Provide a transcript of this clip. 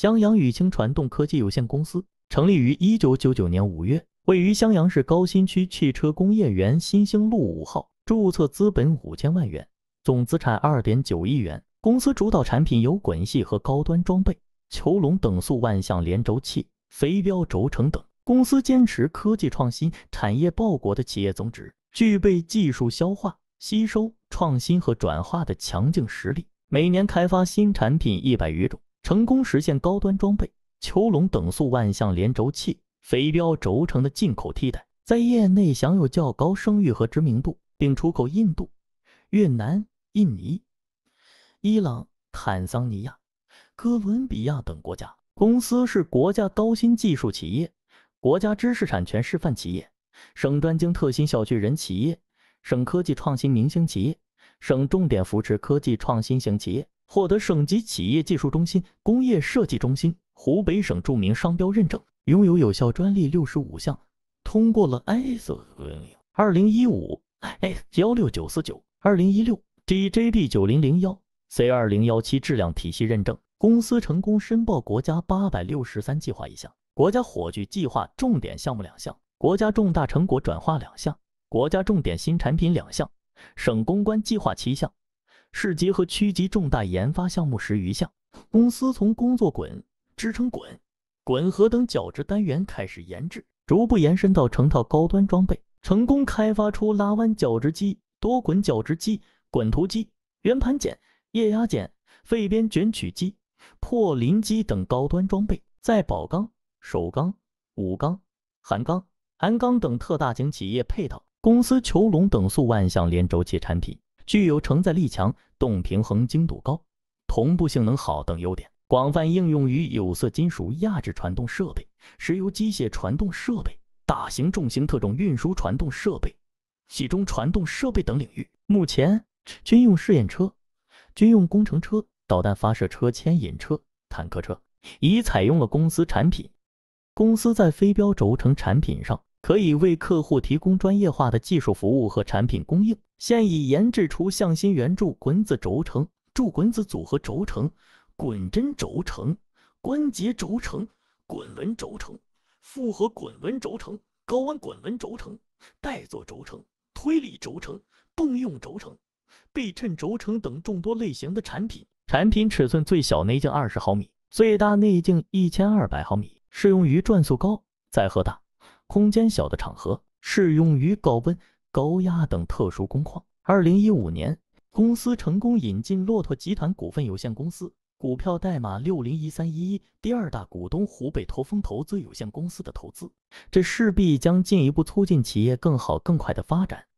襄阳宇清传动科技有限公司成立于一九九九年五月，位于襄阳市高新区汽车工业园新兴路五号，注册资本五千万元，总资产二点九亿元。公司主导产品有滚系和高端装备、球笼等速万向联轴器、飞标轴承等。公司坚持科技创新、产业报国的企业宗旨，具备技术消化、吸收、创新和转化的强劲实力，每年开发新产品一百余种。成功实现高端装备秋笼等速万向联轴器、飞镖轴承的进口替代，在业内享有较高声誉和知名度，并出口印度、越南、印尼、伊朗、坦桑尼亚、哥伦比亚等国家。公司是国家高新技术企业、国家知识产权示范企业、省专精特新小巨人企业、省科技创新明星企业、省重点扶持科技创新型企业。获得省级企业技术中心、工业设计中心，湖北省著名商标认证，拥有有效专利六十五项，通过了 ISO 二零一五 S 幺六九四九二零一六 D J B 九零零幺 C 二零幺七质量体系认证。公司成功申报国家八百六十三计划一项，国家火炬计划重点项目两项，国家重大成果转化两项，国家重点新产品两项，省公关计划七项。市级和区级重大研发项目十余项，公司从工作辊、支撑辊、辊盒等角质单元开始研制，逐步延伸到成套高端装备，成功开发出拉弯角直机、多滚角直机、滚涂机、圆盘剪、液压剪、废边卷曲机、破鳞机等高端装备，在宝钢、首钢、武钢、邯钢、鞍钢等特大型企业配套公司球笼等数万项联轴器产品。具有承载力强、动平衡精度高、同步性能好等优点，广泛应用于有色金属压制传动设备、石油机械传动设备、大型重型特种运输传动设备、起中传动设备等领域。目前，军用试验车、军用工程车、导弹发射车、牵引车、坦克车已采用了公司产品。公司在飞镖轴承产品上。可以为客户提供专业化的技术服务和产品供应。现已研制出向心圆柱滚子轴承、柱滚子组合轴承、滚针轴承、关节轴承、滚轮轴承、复合滚轮轴承、高温滚轮轴承、带座轴承、推力轴承、动用轴承、背衬轴承等众多类型的产品。产品尺寸最小内径二十毫米，最大内径一千二百毫米，适用于转速高、载荷大。空间小的场合，适用于高温、高压等特殊工况。二零一五年，公司成功引进骆驼集团股份有限公司（股票代码六零一三一一）第二大股东湖北驼峰投资有限公司的投资，这势必将进一步促进企业更好、更快的发展。